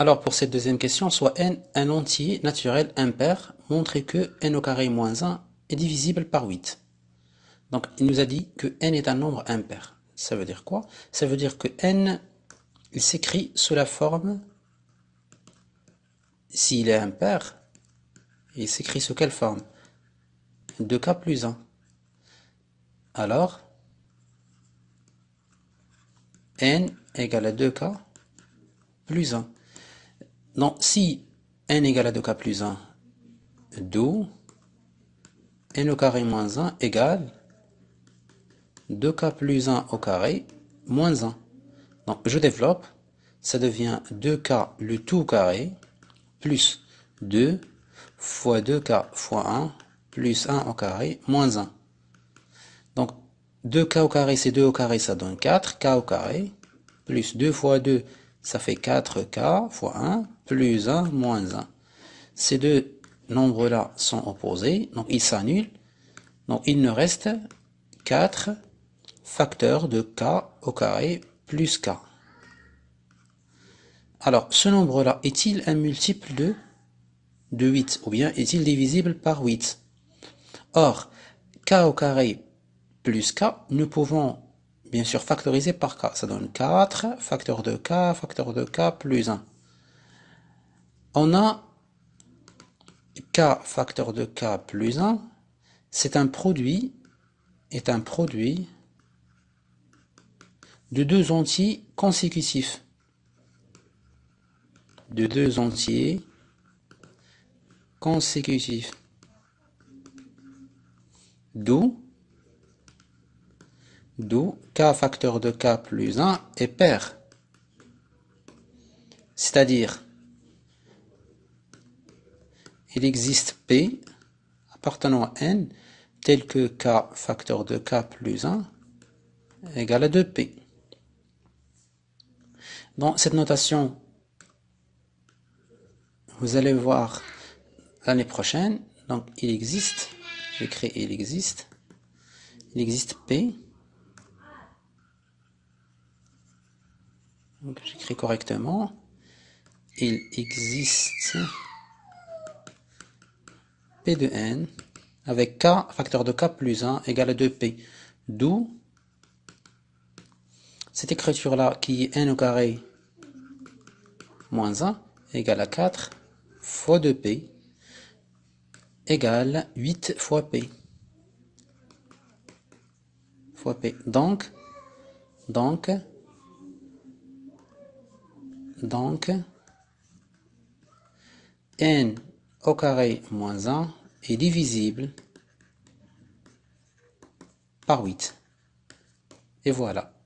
Alors pour cette deuxième question, soit n un entier naturel impair, montrez que n au carré moins 1 est divisible par 8. Donc il nous a dit que n est un nombre impair. Ça veut dire quoi Ça veut dire que n, il s'écrit sous la forme, s'il est impair, il s'écrit sous quelle forme 2k plus 1. Alors, n égale à 2k plus 1. Donc si n égale à 2k plus 1, d'où n au carré moins 1 égale 2k plus 1 au carré moins 1. Donc je développe, ça devient 2k le tout au carré plus 2 fois 2k fois 1 plus 1 au carré moins 1. Donc 2k au carré c'est 2 au carré ça donne 4, k au carré plus 2 fois 2 ça fait 4K fois 1, plus 1, moins 1. Ces deux nombres-là sont opposés, donc ils s'annulent. Donc il ne reste 4 facteurs de K au carré plus K. Alors, ce nombre-là est-il un multiple de 8 ou bien est-il divisible par 8 Or, K au carré plus K, nous pouvons bien sûr factorisé par k. Ça donne 4, facteur de k, facteur de k plus 1. On a k facteur de k plus 1, c'est un produit, est un produit de deux entiers consécutifs. De deux entiers consécutifs. D'où d'où k facteur de k plus 1 est pair. C'est-à-dire, il existe P appartenant à n tel que k facteur de k plus 1 égal à 2p. Dans cette notation, vous allez voir l'année prochaine, donc il existe, j'écris il existe, il existe p Donc j'écris correctement. Il existe P de n avec k, facteur de k plus 1 égale à 2p. D'où cette écriture-là qui est n au carré moins 1 égale à 4 fois 2p égale 8 fois p. Fois p. Donc, donc, donc n au carré moins 1 est divisible par 8. Et voilà.